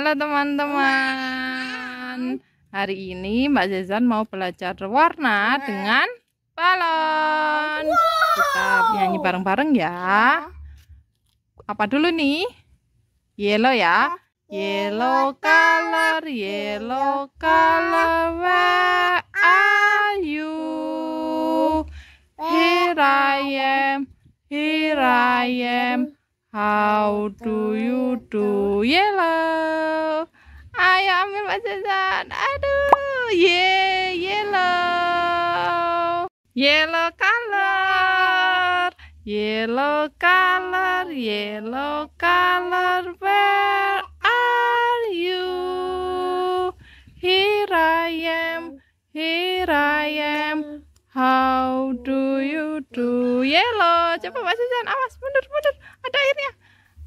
Halo teman-teman. Hari ini Mbak Zezan mau belajar warna dengan balon. Kita nyanyi bareng-bareng ya. Apa dulu nih? Yellow ya. Yellow color, yellow color, where are you? Here I am, here I am. How do you do yellow? Ayo ambil Pak Cezan. Aduh, yeah, yellow. Yellow color. Yellow color, yellow color. Where are you? Here I am. Here I am. How do you do yellow? coba Pak Susan awas mundur mundur ada airnya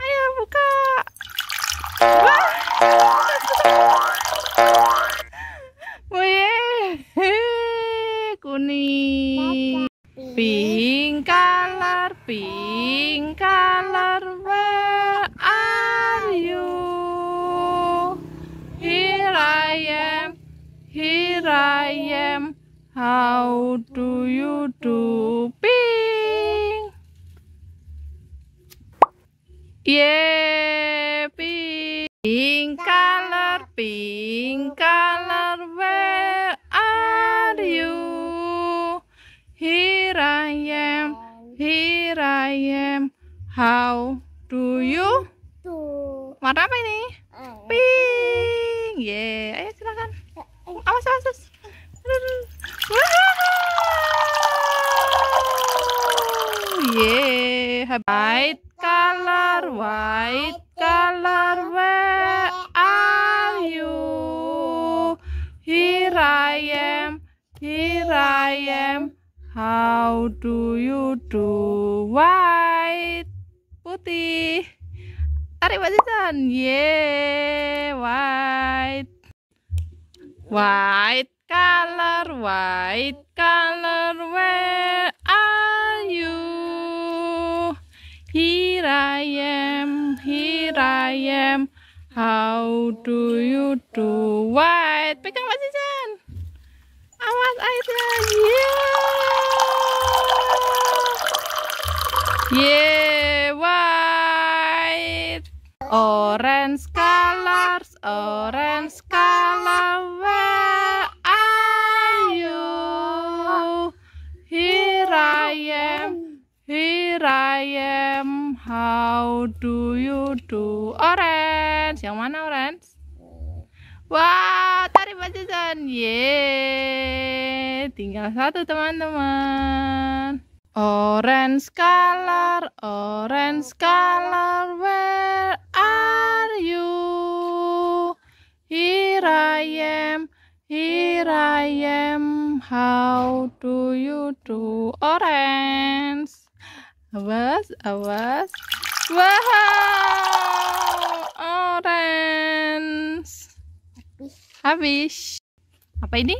ayo buka wah Wih, kuning pink color pink color where are you here I am here I am how do you do pink Yeah, pink color, pink color, where are you? Here I am, here I am. How do you? Warna apa ini? Pink. Yeah, ayo silakan. Awas, awas, awas. Yeah. White color, white color, where are you? Here I am, here I am. How do you do? White, putih. Tarik barisan, yeah, white. White color, white color. I am. How do you do what? Pegang Mas Cican. Awas airnya. Yeah. Yeah, white. Orange colors, orange. How do you do orange? Yang mana orange? Wah, wow, tarik bacaan. Ye, tinggal satu teman-teman. Orange color, orange color, where are you? Here I am, here I am. How do you do orange? Awas, awas. Wow! Orange. Habis. Apa ini?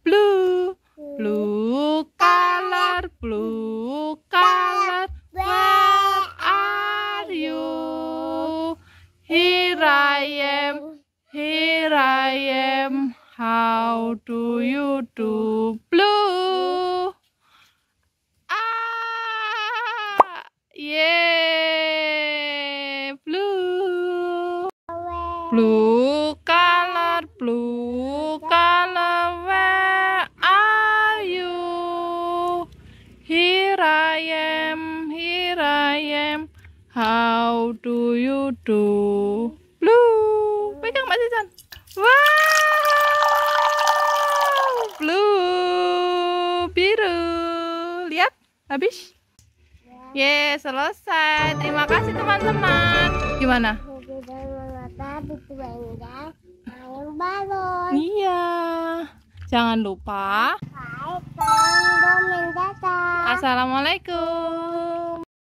Blue. Blue, color, blue color. Where are you? Here I am. Here I am. How do you do blue? Blue color, blue color, where are you? Here I am, here I am. How do you do? Blue. Pegang Mbak Cican. Wow. Blue, biru. Lihat, habis. Yes, selesai. Terima kasih teman-teman. Gimana? babu belanja main balon. Iya. Jangan lupa. Assalamualaikum.